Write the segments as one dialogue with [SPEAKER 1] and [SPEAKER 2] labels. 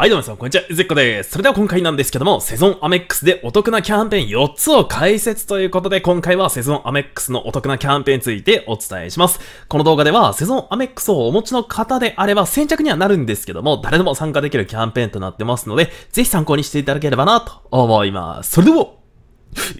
[SPEAKER 1] はいどうも皆さん、こんにちは。ゼッコです。それでは今回なんですけども、セゾンアメックスでお得なキャンペーン4つを解説ということで、今回はセゾンアメックスのお得なキャンペーンについてお伝えします。この動画では、セゾンアメックスをお持ちの方であれば先着にはなるんですけども、誰でも参加できるキャンペーンとなってますので、ぜひ参考にしていただければなと思います。それでは、行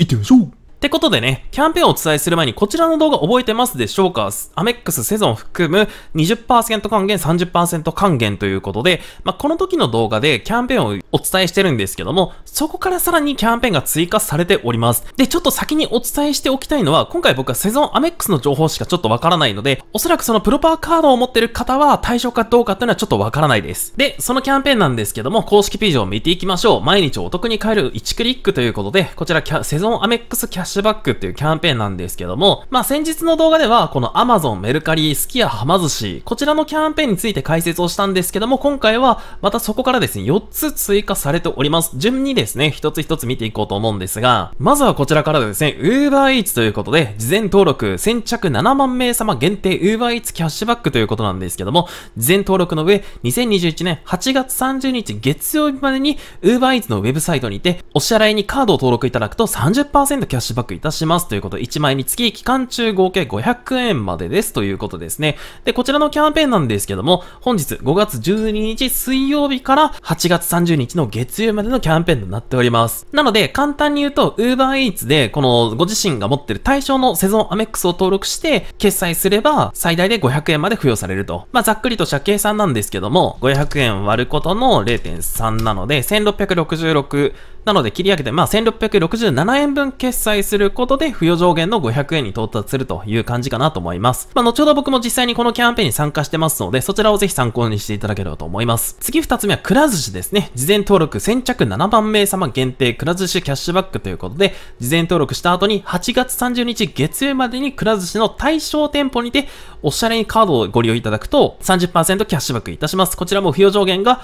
[SPEAKER 1] ってみましょうってことでね、キャンペーンをお伝えする前にこちらの動画覚えてますでしょうかアメックスセゾン含む20%還元、30%還元ということで、まあ、この時の動画でキャンペーンをお伝えしてるんですけども、そこからさらにキャンペーンが追加されております。で、ちょっと先にお伝えしておきたいのは、今回僕はセゾンアメックスの情報しかちょっとわからないので、おそらくそのプロパーカードを持ってる方は対象かどうかっていうのはちょっとわからないです。で、そのキャンペーンなんですけども、公式ページを見ていきましょう。毎日お得に買える1クリックということで、こちらセゾンアメックスキャッシュッシュバックっていうキャンペーンなんですけども、まあ、先日の動画では、この Amazon、メルカリ、スキア、はま寿司、こちらのキャンペーンについて解説をしたんですけども、今回は、またそこからですね、4つ追加されております。順にですね、一つ一つ見ていこうと思うんですが、まずはこちらからですね、UberEats ということで、事前登録、先着7万名様限定 UberEats キャッシュバックということなんですけども、事前登録の上、2021年8月30日月曜日までに、UberEats のウェブサイトにて、お支払いにカードを登録いただくと30%キャッシュバック泊いたしますということ、1枚につき期間中合計500円までですということですね。で、こちらのキャンペーンなんですけども、本日5月12日水曜日から8月30日の月曜までのキャンペーンとなっております。なので、簡単に言うと、UberEats で、このご自身が持ってる対象のセゾンアメックスを登録して、決済すれば、最大で500円まで付与されると。まあ、ざっくりとした計算なんですけども、500円割ることの0.3なので、1666、なので切り上げて、まあ、1667円分決済することで、付与上限の500円に到達するという感じかなと思います。まあ、後ほど僕も実際にこのキャンペーンに参加してますので、そちらをぜひ参考にしていただければと思います。次二つ目は、くら寿司ですね。事前登録先着7番名様限定くら寿司キャッシュバックということで、事前登録した後に8月30日月曜までにくら寿司の対象店舗にて、おしゃれにカードをご利用いただくと30%キャッシュバックいたします。こちらも付与上限が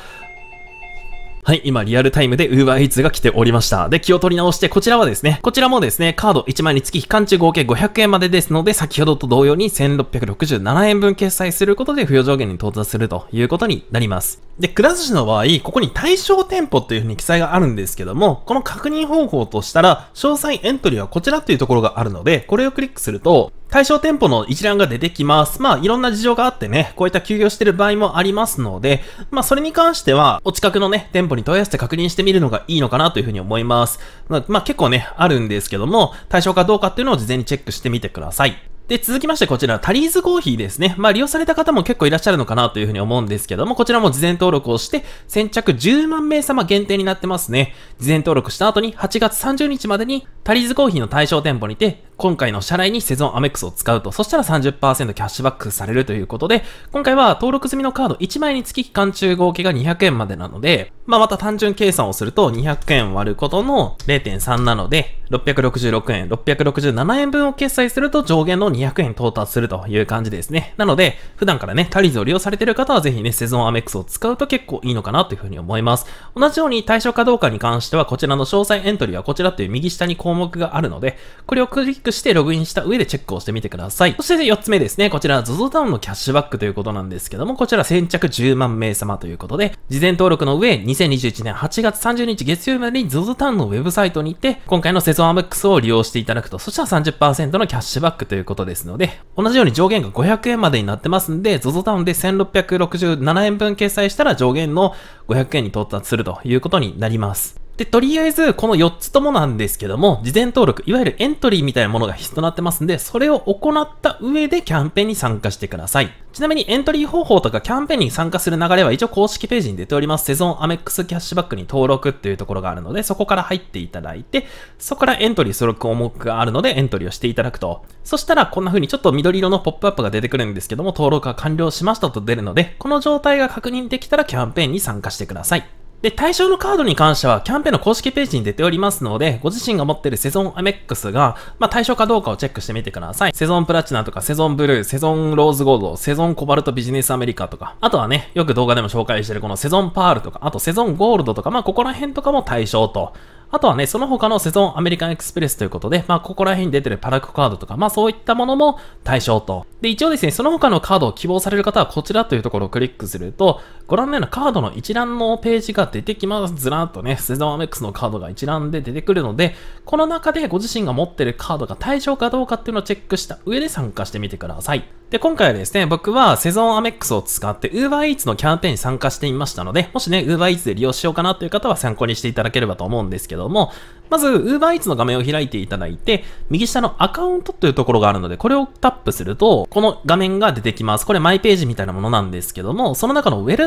[SPEAKER 1] はい、今リアルタイムで UberEats が来ておりました。で、気を取り直して、こちらはですね、こちらもですね、カード1枚につき期間中合計500円までですので、先ほどと同様に1667円分決済することで付与上限に到達するということになります。で、くら寿司の場合、ここに対象店舗というふうに記載があるんですけども、この確認方法としたら、詳細エントリーはこちらというところがあるので、これをクリックすると、対象店舗の一覧が出てきます。まあ、いろんな事情があってね、こういった休業してる場合もありますので、まあ、それに関しては、お近くのね、店舗に問い合わせて確認してみるのがいいのかなというふうに思います。まあ、結構ね、あるんですけども、対象かどうかっていうのを事前にチェックしてみてください。で、続きましてこちら、タリーズコーヒーですね。まあ、利用された方も結構いらっしゃるのかなというふうに思うんですけども、こちらも事前登録をして、先着10万名様限定になってますね。事前登録した後に、8月30日までに、タリーズコーヒーの対象店舗にて、今回の支払いにセゾンアメックスを使うと、そしたら30%キャッシュバックされるということで、今回は登録済みのカード1枚につき期間中合計が200円までなので、まあ、また単純計算をすると200円割ることの0.3なので、666円、667円分を決済すると上限の200円到達するという感じですね。なので、普段からね、タリーズを利用されている方はぜひね、セゾンアメックスを使うと結構いいのかなというふうに思います。同じように対象かどうかに関しては、こちらの詳細エントリーはこちらという右下に項目があるので、これをクリックしてログインした上でチェックをしてみてください。そして4つ目ですね、こちら ZOZO タウンのキャッシュバックということなんですけども、こちら先着10万名様ということで、事前登録の上、2021年8月30日月曜日までに ZOZO タウンのウェブサイトに行って、今回のセゾンアムックスを利用していただくと、そしたら30%のキャッシュバックということですので、同じように上限が500円までになってますんで、ZOZO タウンで1667円分決済したら上限の500円に到達するということになります。で、とりあえず、この4つともなんですけども、事前登録、いわゆるエントリーみたいなものが必須となってますんで、それを行った上でキャンペーンに参加してください。ちなみにエントリー方法とかキャンペーンに参加する流れは一応公式ページに出ております。セゾンアメックスキャッシュバックに登録っていうところがあるので、そこから入っていただいて、そこからエントリーする項目があるので、エントリーをしていただくと。そしたら、こんな風にちょっと緑色のポップアップが出てくるんですけども、登録が完了しましたと出るので、この状態が確認できたらキャンペーンに参加してください。で、対象のカードに関しては、キャンペーンの公式ページに出ておりますので、ご自身が持っているセゾンアメックスが、まあ、対象かどうかをチェックしてみてください。セゾンプラチナとか、セゾンブルー、セゾンローズゴールド、セゾンコバルトビジネスアメリカとか、あとはね、よく動画でも紹介してるこのセゾンパールとか、あとセゾンゴールドとか、まあ、ここら辺とかも対象と。あとはね、その他のセゾンアメリカンエクスプレスということで、まあ、ここら辺に出てるパラクカードとか、まあ、そういったものも対象と。で、一応ですね、その他のカードを希望される方はこちらというところをクリックすると、ご覧のようなカードの一覧のページが出てきます。ずらっとね、ゾンアメックスのカードが一覧で出てくるので、この中でご自身が持ってるカードが対象かどうかっていうのをチェックした上で参加してみてください。で、今回はですね、僕はセゾンアメックスを使って UberEats のキャンペーンに参加してみましたので、もしね、UberEats で利用しようかなという方は参考にしていただければと思うんですけども、まず、UberEats の画面を開いていただいて、右下のアカウントというところがあるので、これをタップすると、この画面が出てきます。これマイページみたいなものなんですけども、その中のウェル、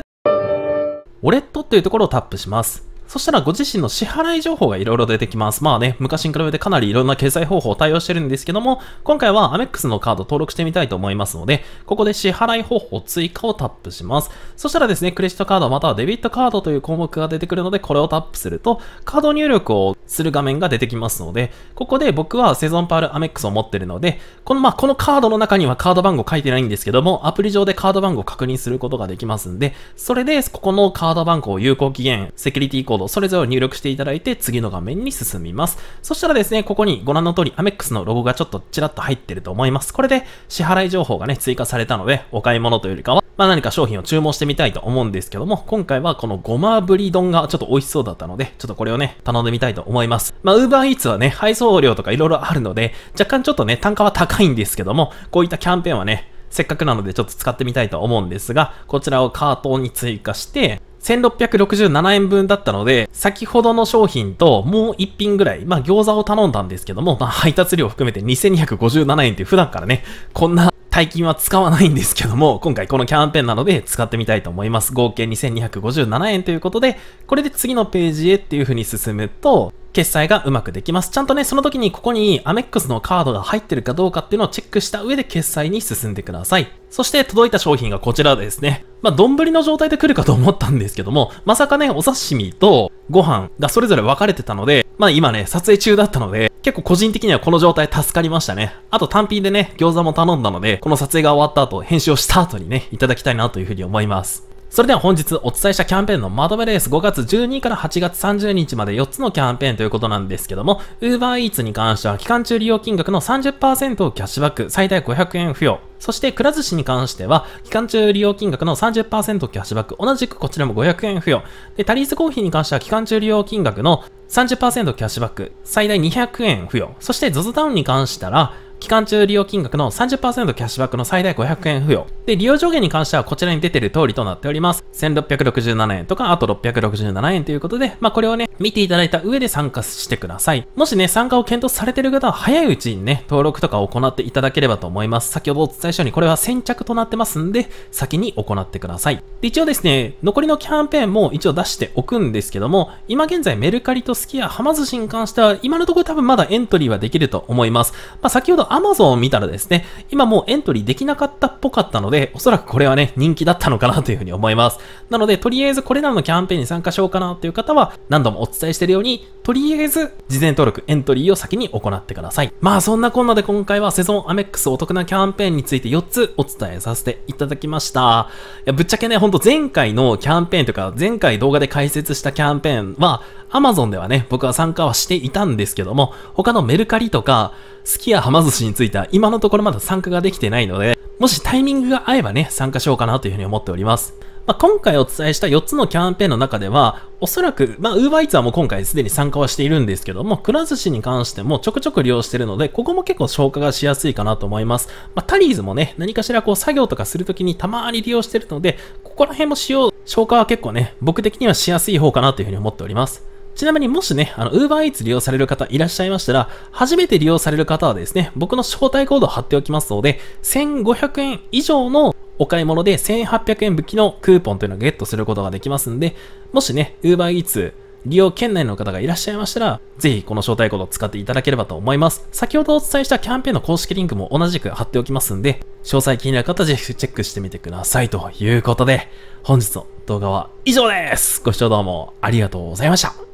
[SPEAKER 1] ウォレットというところをタップします。そしたらご自身の支払い情報がいろいろ出てきます。まあね、昔に比べてかなりいろんな決済方法を対応してるんですけども、今回はアメックスのカード登録してみたいと思いますので、ここで支払い方法追加をタップします。そしたらですね、クレジットカードまたはデビットカードという項目が出てくるので、これをタップすると、カード入力をする画面が出てきますので、ここで僕はセゾンパールアメックスを持ってるので、この、まあ、このカードの中にはカード番号書いてないんですけども、アプリ上でカード番号を確認することができますんで、それで、ここのカード番号有効期限、セキュリティコードード、それぞれを入力していただいて、次の画面に進みます。そしたらですね、ここにご覧の通り、アメックスのロゴがちょっとちらっと入ってると思います。これで支払い情報がね、追加されたので、お買い物というよりかは、まあ何か商品を注文してみたいと思うんですけども、今回はこのごまぶり丼がちょっと美味しそうだったので、ちょっとこれをね、頼んでみたいと思います。まあ Uber Eats はね、配送料とか色々あるので、若干ちょっとね、単価は高いんですけども、こういったキャンペーンはね、せっかくなのでちょっと使ってみたいと思うんですが、こちらをカートに追加して、1667円分だったので、先ほどの商品ともう一品ぐらい、まあ餃子を頼んだんですけども、まあ配達料含めて2257円って普段からね、こんな大金は使わないんですけども、今回このキャンペーンなので使ってみたいと思います。合計2257円ということで、これで次のページへっていう風に進むと、決済がうまくできます。ちゃんとね、その時にここにアメックスのカードが入ってるかどうかっていうのをチェックした上で決済に進んでください。そして届いた商品がこちらですね。まあ、丼の状態で来るかと思ったんですけども、まさかね、お刺身とご飯がそれぞれ分かれてたので、まあ今ね、撮影中だったので、結構個人的にはこの状態助かりましたね。あと単品でね、餃子も頼んだので、この撮影が終わった後、編集をした後にね、いただきたいなというふうに思います。それでは本日お伝えしたキャンペーンのまとめです。5月12から8月30日まで4つのキャンペーンということなんですけども、UberEats に関しては期間中利用金額の30%をキャッシュバック、最大500円付与。そして、くら寿司に関しては、期間中利用金額の30%キャッシュバック、同じくこちらも500円付与。で、タリーズコーヒーに関しては、期間中利用金額の30%キャッシュバック、最大200円付与。そして、ZOZO タウンに関したら、期間中利用金額の30%キャッシュバックの最大500円付与。で、利用上限に関してはこちらに出てる通りとなっております。1667円とか、あと667円ということで、まあ、これをね、見ていただいた上で参加してください。もしね、参加を検討されてる方は早いうちにね、登録とかを行っていただければと思います。先ほどお伝えしたようにこれは先着となってますんで、先に行ってください。で、一応ですね、残りのキャンペーンも一応出しておくんですけども、今現在メルカリとスキア、はま寿司に関しては、今のところ多分まだエントリーはできると思います。まあ、先ほど Amazon を見たらですね、今もうエントリーできなかったっぽかったので、おそらくこれはね、人気だったのかなというふうに思います。なので、とりあえずこれらのキャンペーンに参加しようかなという方は、何度もお伝えしているように、とりあえず、事前登録、エントリーを先に行ってください。まあ、そんなこんなで今回はセゾンアメックスお得なキャンペーンについて4つお伝えさせていただきました。いや、ぶっちゃけね、ほんと前回のキャンペーンとか、前回動画で解説したキャンペーンは、Amazon ではね、僕は参加はしていたんですけども、他のメルカリとか、好きやはま寿司については今のところまだ参加ができてないので、もしタイミングが合えばね、参加しようかなというふうに思っております。まあ、今回お伝えした4つのキャンペーンの中では、おそらく、まあ、UberEats はもう今回すでに参加はしているんですけども、くら寿司に関してもちょくちょく利用してるので、ここも結構消化がしやすいかなと思います。まあ、タリーズもね、何かしらこう作業とかするときにたまに利用してるので、ここら辺も使用、消化は結構ね、僕的にはしやすい方かなというふうに思っております。ちなみにもしね、あの、UberEats 利用される方いらっしゃいましたら、初めて利用される方はですね、僕の招待コードを貼っておきますので、1500円以上のお買い物で1800円武きのクーポンというのをゲットすることができますんで、もしね、UberEats 利用圏内の方がいらっしゃいましたら、ぜひこの招待コードを使っていただければと思います。先ほどお伝えしたキャンペーンの公式リンクも同じく貼っておきますんで、詳細気になる方ぜひチェックしてみてください。ということで、本日の動画は以上です。ご視聴どうもありがとうございました。